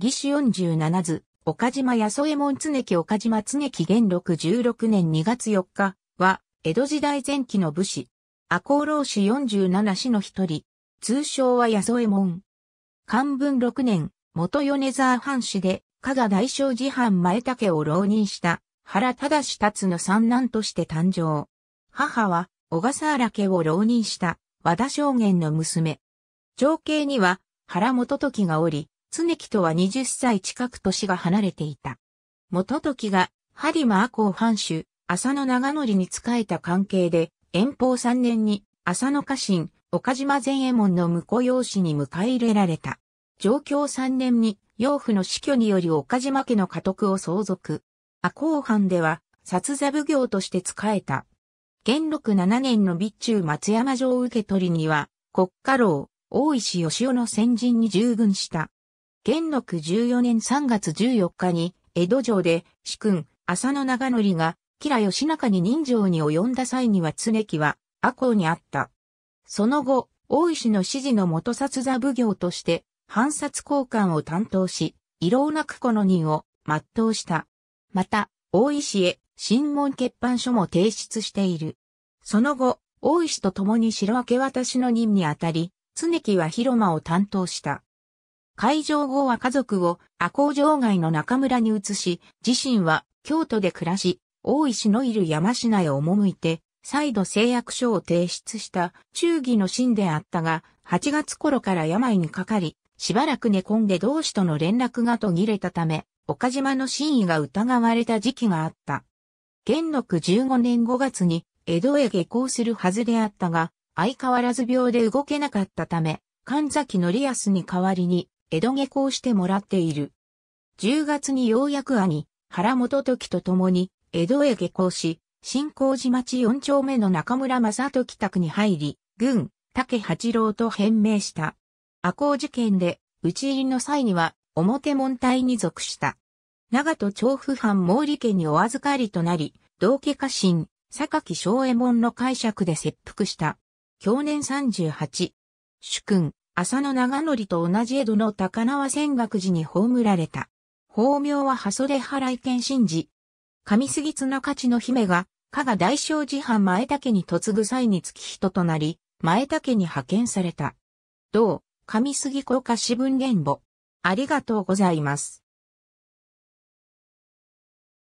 義手十七図、岡島安右門常木岡島常木元禄十六年二月四日は、江戸時代前期の武士、赤穂浪士十七氏の一人、通称は安右門。漢文六年、元米沢藩士で、加賀大正寺藩前竹を浪人した、原忠達の三男として誕生。母は、小笠原家を浪人した、和田正元の娘。情景には、原元時がおり、常木とは20歳近く年が離れていた。元時が、播磨阿公藩主、浅野長則に仕えた関係で、遠方3年に、浅野家臣、岡島善衛門の婿養子に迎え入れられた。上京3年に、養父の死去により岡島家の家督を相続。阿公藩では、殺座奉行として仕えた。元禄7年の備中松山城受け取りには、国家老、大石義雄の先人に従軍した。元禄14年3月14日に、江戸城で、主君、浅野長則が、吉良義仲に人情に及んだ際には常木は、阿公にあった。その後、大石の指示の元殺座奉行として、藩札交換を担当し、異論なくこの任を全うした。また、大石へ、新問。欠板書も提出している。その後、大石と共に城明け渡しの任にあたり、常木は広間を担当した。会場後は家族を赤工城外の中村に移し、自身は京都で暮らし、大石のいる山品へ赴いて、再度誓約書を提出した忠義の信であったが、8月頃から病にかかり、しばらく寝込んで同志との連絡が途切れたため、岡島の真意が疑われた時期があった。元禄15年5月に江戸へ下校するはずであったが、相変わらず病で動けなかったため、神崎則康に代わりに江戸下校してもらっている。10月にようやく兄、原本時と共に、江戸へ下校し、新興寺町4丁目の中村正時宅に入り、軍、竹八郎と変名した。赤行事件で、討ち入りの際には、表門隊に属した。長門調布藩毛利家にお預かりとなり、道家家臣、榊正右衛門の解釈で切腹した。去年38。主君、浅野長則と同じ江戸の高輪仙岳寺に葬られた。法名はハソレ払い剣神寺。上杉綱勝の姫が、加賀大正寺藩前田家に嫁ぐ際に月人となり、前田家に派遣された。同、上杉国家四文言母。ありがとうございます。